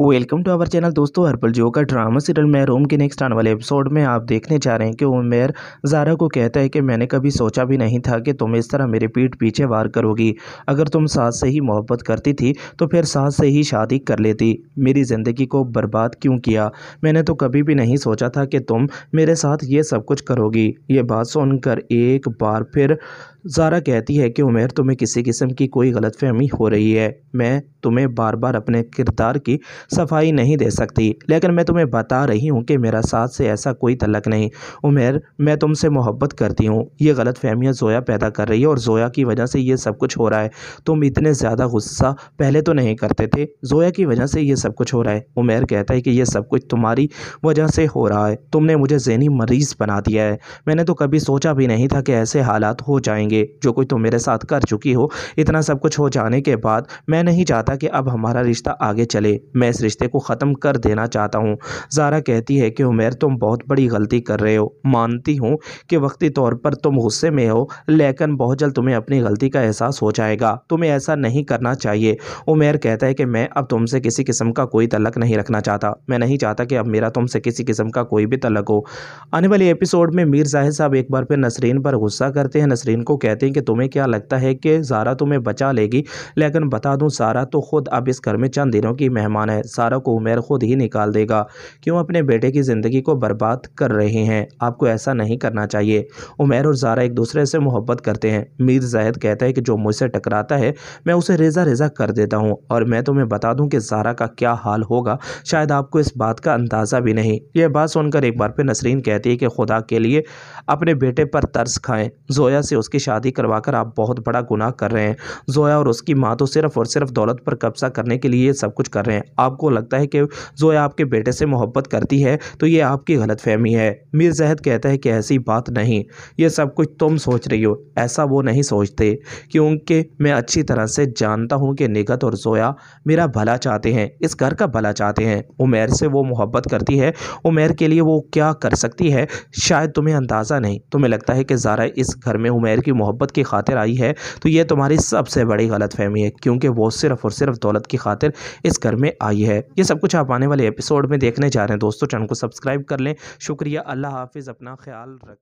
welcome to our channel दोस्तों हर्पल जियो का drama serial मैं रोम के नेक्स्ट आने वाले एपिसोड में आप देखने जा रहे हैं कि उमेर जारा को कहता है कि मैंने कभी सोचा भी नहीं था कि तुम इस तरह मेरे पीठ पीछे वार करोगी अगर तुम सास से ही मोहब्बत करती थी तो फिर सास से ही शादी कर लेती मेरी ज़िंदगी को बर्बाद क्यों किया मैंने तो कभी भी नहीं सोचा था कि तुम मेरे साथ ये सब कुछ करोगी ये बात सुनकर एक बार फिर जारा कहती है कि उमेर तुम्हें किसी किस्म की कोई गलतफहमी हो रही है मैं तुम्हें बार बार अपने किरदार की सफाई नहीं दे सकती लेकिन मैं तुम्हें बता रही हूँ कि मेरा साथ से ऐसा कोई तलक नहीं उमेर मैं तुमसे मोहब्बत करती हूँ ये गलत फहमियाँ जोया पैदा कर रही है और जोया की वजह से ये सब कुछ हो रहा है तुम इतने ज़्यादा गुस्सा पहले तो नहीं करते थे जोया की वजह से ये सब कुछ हो रहा है उमेर कहता है कि ये सब कुछ तुम्हारी वजह से हो रहा है तुमने मुझे जहनी मरीज़ बना दिया है मैंने तो कभी सोचा भी नहीं था कि ऐसे हालात हो जाएंगे जो कुछ तुम मेरे साथ कर चुकी हो इतना सब कुछ हो जाने के बाद मैं नहीं चाहता कि अब हमारा रिश्ता आगे चले मैं इस रिश्ते को ख़त्म कर देना चाहता हूँ जारा कहती है कि उमेर तुम बहुत बड़ी गलती कर रहे हो मानती हूँ कि वक्ती तौर पर तुम गुस्से में हो लेकिन बहुत जल्द तुम्हें अपनी गलती का एहसास हो जाएगा तुम्हें ऐसा नहीं करना चाहिए उमेर कहता है कि मैं अब तुमसे किसी किस्म का कोई तलक नहीं रखना चाहता मैं नहीं चाहता कि अब मेरा तुमसे किसी किस्म का कोई भी तलक हो आने वाले एपिसोड में मीर जाहिर साहब एक बार फिर नसरीन पर गुस्सा करते हैं नसरीन को कहते हैं कि तुम्हें क्या लगता है कि जारा तुम्हें बचा लेगी लेकिन बता दूँ सारा तो खुद अब इस घर में चंद दिनों की मेहमान है सारा को उमेर खुद ही निकाल देगा क्यों अपने बेटे की ज़िंदगी को बर्बाद कर रहे हैं आपको ऐसा नहीं करना चाहिए उमेर और ज़ारा एक दूसरे से मोहब्बत करते हैं मीर जाहिद कहता है कि जो मुझसे टकराता है मैं उसे रेजा रेजा कर देता हूँ और मैं तुम्हें बता दूँ कि ज़ारा का क्या हाल होगा शायद आपको इस बात का अंदाज़ा भी नहीं यह बात सुनकर एक बार फिर नसरीन कहती है कि खुदा के लिए अपने बेटे पर तर्स खाएं जोया से उसकी शादी करवाकर आप बहुत बड़ा गुनाह कर रहे हैं जोया और उसकी माँ तो सिर्फ और सिर्फ दौलत पर कब्जा करने के लिए सब कुछ कर रहे हैं आप आपको लगता है कि जोया आपके बेटे से मोहब्बत करती है तो ये आपकी गलत फहमी है मीर जहद कहता है कि ऐसी बात नहीं ये सब कुछ तुम सोच रही हो ऐसा वो नहीं सोचते क्योंकि मैं अच्छी तरह से जानता हूँ कि निगत और जोया मेरा भला चाहते हैं इस घर का भला चाहते हैं उमेर से वो मोहब्बत करती है उमेर के लिए वो क्या कर सकती है शायद तुम्हें अंदाज़ा नहीं तुम्हें लगता है कि ज़ारा इस घर में उमेर की मोहब्बत की खातिर आई है तो ये तुम्हारी सबसे बड़ी गलत फहमी है क्योंकि वो सिर्फ़ और सिर्फ दौलत की खातिर इस घर में आई है है ये सब कुछ आप आने वाले एपिसोड में देखने जा रहे हैं दोस्तों चैनल को सब्सक्राइब कर लें शुक्रिया अल्लाह हाफिज़ अपना ख्याल रख